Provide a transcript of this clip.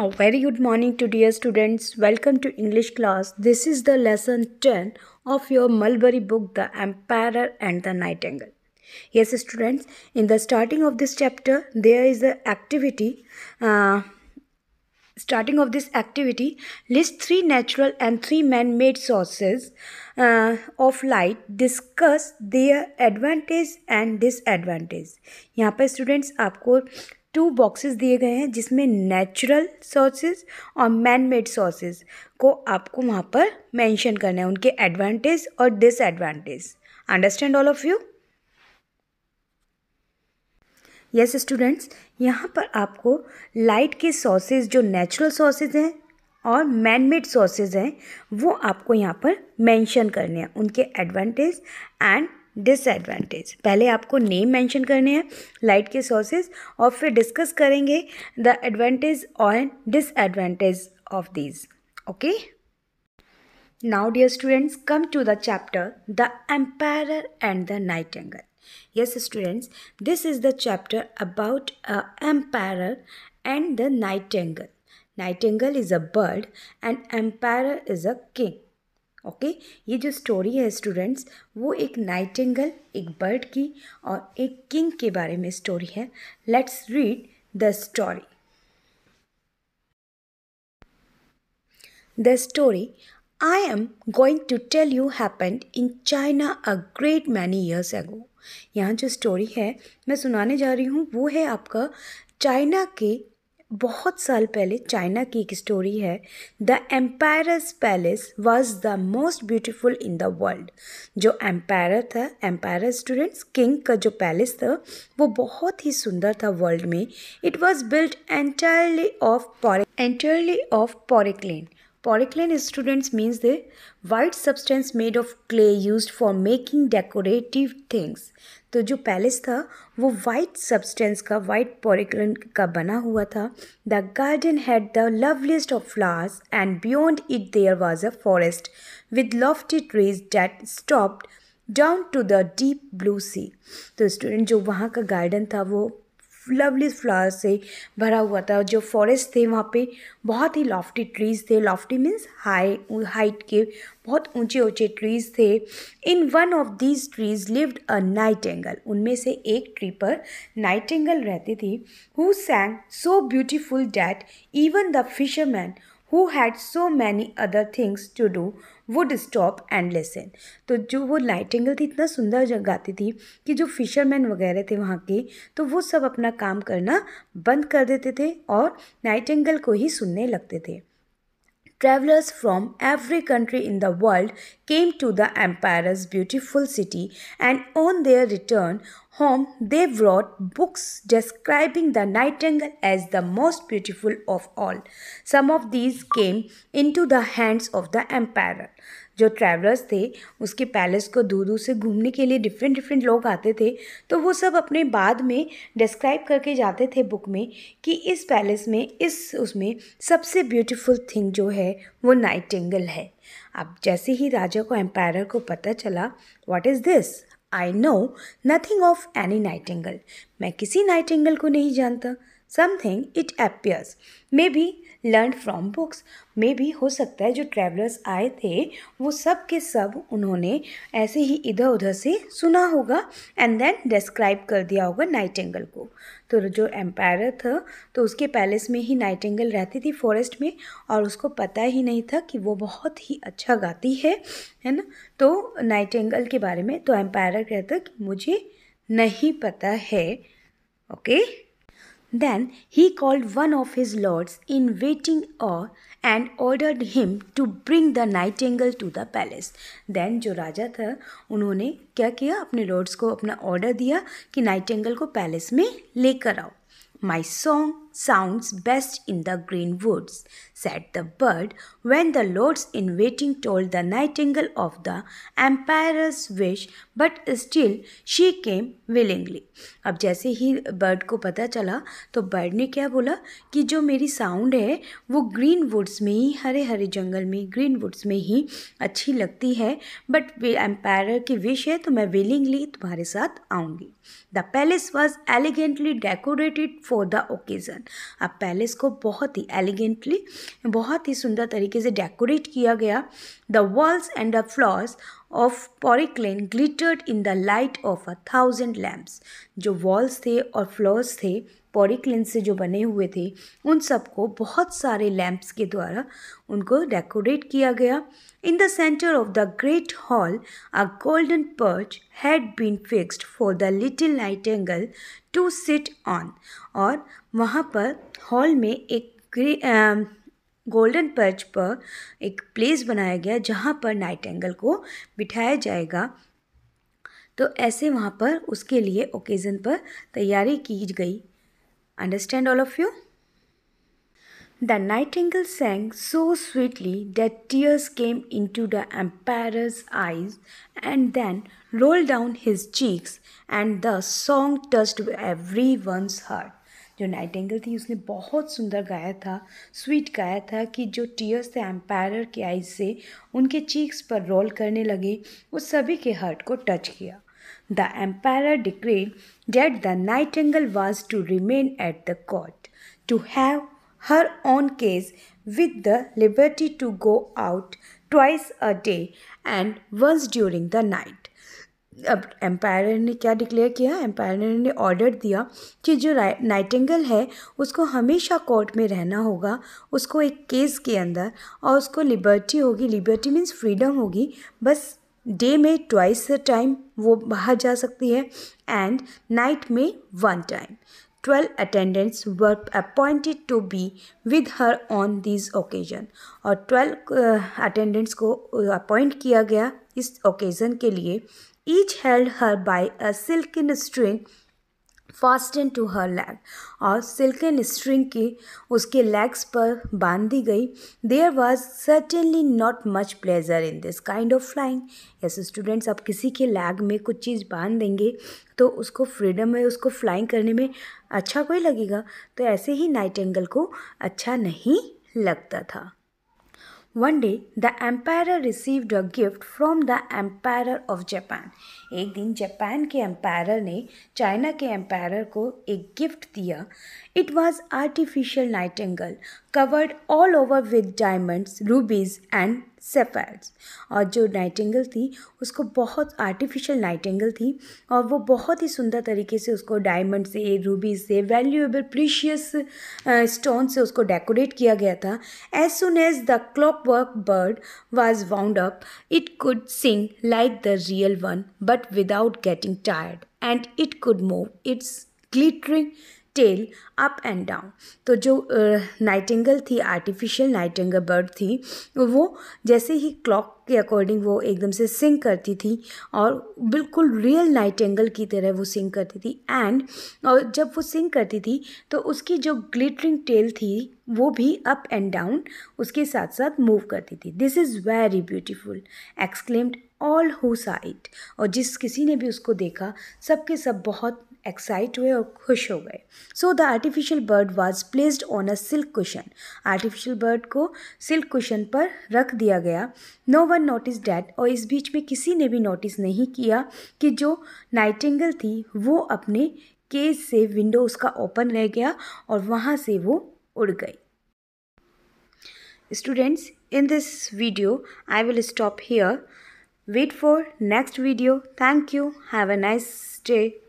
A very good morning to dear students. Welcome to English class. This is the lesson 10 of your Mulberry book, The Emperor and the Nightingale. Yes, students, in the starting of this chapter, there is an activity. Uh, starting of this activity, list three natural and three man made sources uh, of light, discuss their advantage and disadvantage. यहाँ पर students आपको two boxes दिए गए हैं जिसमें natural सॉसेस और man made सॉसेस को आपको वहाँ पर मेंशन करना है उनके एडवांटेज और disadvantage understand all of you yes students यहाँ पर आपको लाइट के सोर्सेज जो नेचुरल सॉसेज हैं और मैन मेड सॉसेज हैं वो आपको यहाँ पर मेंशन करने हैं उनके एडवांटेज एंड डिसएडवांटेज पहले आपको नेम मेंशन करने हैं लाइट के सोर्सेज और फिर डिस्कस करेंगे द एडवांटेज और disadvantage of these okay Now, dear students, come to the chapter The Emperor and the Nightingale. Yes, students, this is the chapter about a emperor and the nightingale. Nightingale is a bird and emperor is a king. Okay ये जो story है students वो एक Nightingale एक bird की और एक king के बारे में स्टोरी है let's read the story the story I am going to tell you happen in China a great many years ago यहाँ जो स्टोरी है मैं सुनाने जा रही हूँ वो है आपका चाइना के बहुत साल पहले चाइना की एक स्टोरी है the emperor's palace was the most beautiful in the world जो एम्पायर था एम्पायर स्टूडेंट्स किंग का जो पैलेस था वो बहुत ही सुंदर था वर्ल्ड में it was built entirely of entirely of porcelain Porcelain students means the white substance made of clay used for making decorative things. तो जो पैलेस था वो वाइट सब्सटेंस का वाइट पॉरिकलन का बना हुआ था the garden had the loveliest of flowers and beyond it there was a forest with lofty trees that stopped down to the deep blue sea तो स्टूडेंट जो वहाँ का गार्डन था वो लवली फ्लावर से भरा हुआ था जो फॉरेस्ट थे वहाँ पे बहुत ही लॉफ्टी ट्रीज़ थे लॉफ्टी मीन्स हाई हाइट के बहुत ऊंचे ऊंचे ट्रीज़ थे in one of these trees lived a nightingale उनमें से एक ट्री पर नाइट एंगल रहती थी who sang so beautiful that even the fisherman who had so many other things to do would stop and listen तो जो वो Nightingale angle थी इतना सुंदर गाती थी कि जो फिशरमैन वगैरह थे वहाँ के तो वो सब अपना काम करना बंद कर देते थे और नाइट एंगल को ही सुनने लगते थे travellers from every country in the world came to the emperor's beautiful city and on their return home they wrote books describing the nightingale as the most beautiful of all. Some of these came into the hands of the emperor. जो travellers थे उसके palace को दूर दूर से घूमने के लिए डिफरेंट डिफरेंट लोग आते थे तो वो सब अपने बाद में डिस्क्राइब करके जाते थे बुक में कि इस पैलेस में इस उसमें सबसे ब्यूटीफुल थिंग जो है वो एंगल है अब जैसे ही राजा को एम्पायर को पता चला what is this I know nothing of any nightingale मैं किसी नाइटिंगल को नहीं जानता something it appears may be learn from books मे भी हो सकता है जो ट्रेवलर्स आए थे वो सब के सब उन्होंने ऐसे ही इधर उधर से सुना होगा एंड देन डिस्क्राइब कर दिया होगा नाइट एंगल को तो जो एम्पायर था तो उसके पैलेस में ही नाइट एंगल रहती थी फॉरेस्ट में और उसको पता ही नहीं था कि वो बहुत ही अच्छा गाती है है ना तो नाइट एंगल के बारे में तो एम्पायर कहता कि मुझे नहीं पता है okay okay? Then he called one of his lords in waiting or and ordered him to bring the nightingale to the palace then जो राजा था उन्होंने क्या किया अपने लॉर्ड्स को अपना ऑर्डर दिया कि नाइटेंगल को पैलेस में लेकर आओ my song sounds best in the green woods, said the bird when the lords in waiting told the nightingale of the emperor's wish, but still she came willingly. अब जैसे ही bird को पता चला तो बर्ड ने क्या बोला कि जो मेरी साउंड है वो ग्रीन वुड्स में ही हरे हरे जंगल में ग्रीन वुड्स में ही अच्छी लगती है बट एम्पायर की विश है तो मैं विलिंगली तुम्हारे साथ आऊँगी the palace was elegantly decorated for the occasion आप पैलेस को बहुत ही एलिगेंटली बहुत ही सुंदर तरीके से डेकोरेट किया गया the walls and the floors of porcelain glittered in the light of a thousand lamps जो वॉल्स थे और फ्लोर्स थे पॉरिक्लेन से जो बने हुए थे उन सबको बहुत सारे लैम्प्स के द्वारा उनको डेकोरेट किया गया in the centre of the great hall a golden perch had been fixed for the little nightingale to sit on और वहाँ पर हॉल में एक ग्रे गोल्डन पर्च पर एक प्लेस बनाया गया जहाँ पर नाइट एंगल को बिठाया जाएगा तो ऐसे वहाँ पर उसके लिए ओकेज़न पर तैयारी की गई understand all of you the nightingale sang so sweetly that tears came into the emperor's eyes and then roll down his cheeks and the song touched everyone's heart जो nightingale थी उसने बहुत सुंदर गाया था sweet गाया था कि जो टीयर्स थे एम्पायर के आइज से उनके चीक्स पर रोल करने लगे वो सभी के हार्ट को टच किया the emperor decreed that the nightingale was to remain at the court to have her own cage with the liberty to go out twice a day and once during the night अब emperor ने क्या declare किया empire ने order दिया कि जो Nightingale है उसको हमेशा कोर्ट में रहना होगा उसको एक केस के अंदर और उसको लिबर्टी होगी लिबर्टी मीन्स फ्रीडम होगी बस डे में ट्वाइस टाइम वो बाहर जा सकती है एंड नाइट में one time twelve attendants were appointed to be with her on this occasion और ट्वेल्व अटेंडेंट्स uh, को अपॉइंट किया गया इस ओकेजन के लिए each held her by a silken string fast fasten to her leg और silken string की उसके लेग्स पर बांध दी गई there was certainly not much pleasure in this kind of flying ऐसे स्टूडेंट्स आप किसी के लैग में कुछ चीज़ बांध देंगे तो उसको फ्रीडम है उसको फ्लाइंग करने में अच्छा कोई लगेगा तो ऐसे ही नाइट एंगल को अच्छा नहीं लगता था One day, the emperor received a gift from the emperor of Japan. एक दिन जापान के एम्पायर ने चाइना के एम्पायर को एक गिफ्ट दिया it was artificial nightingale covered all over with diamonds rubies and sapphires और जो नाइट एंगल थी उसको बहुत आर्टिफिशियल नाइट एंगल थी और वो बहुत ही सुंदर तरीके से उसको डायमंड से रूबी से वैल्यूएबल प्रीशियस स्टोन से उसको डेकोरेट किया गया था as soon as the clockwork bird was wound up it could sing like the real one but without getting tired and it could move its glittering tail up and down तो जो Nightingale थी artificial Nightingale bird थी वो जैसे ही clock के according वो एकदम से सिंग करती थी और बिल्कुल रियल नाइटेंगल की तरह वो सिंग करती थी एंड और जब वो सिंग करती थी तो उसकी जो ग्लिटरिंग टेल थी वो भी अप एंड डाउन उसके साथ साथ मूव करती थी this is very beautiful exclaimed all who sight और जिस किसी ने भी उसको देखा सबके सब बहुत एक्साइट हुए और खुश हो गए so the artificial bird was placed on a silk cushion artificial bird को सिल्क कुशन पर रख दिया गया नो वन नोटिस डैट और इस बीच में किसी ने भी नोटिस नहीं किया कि जो नाइटेंगल थी वो अपने केज से विंडो उसका ओपन रह गया और वहाँ से वो उड़ गई students in this video I will stop here wait for next video thank you have a nice day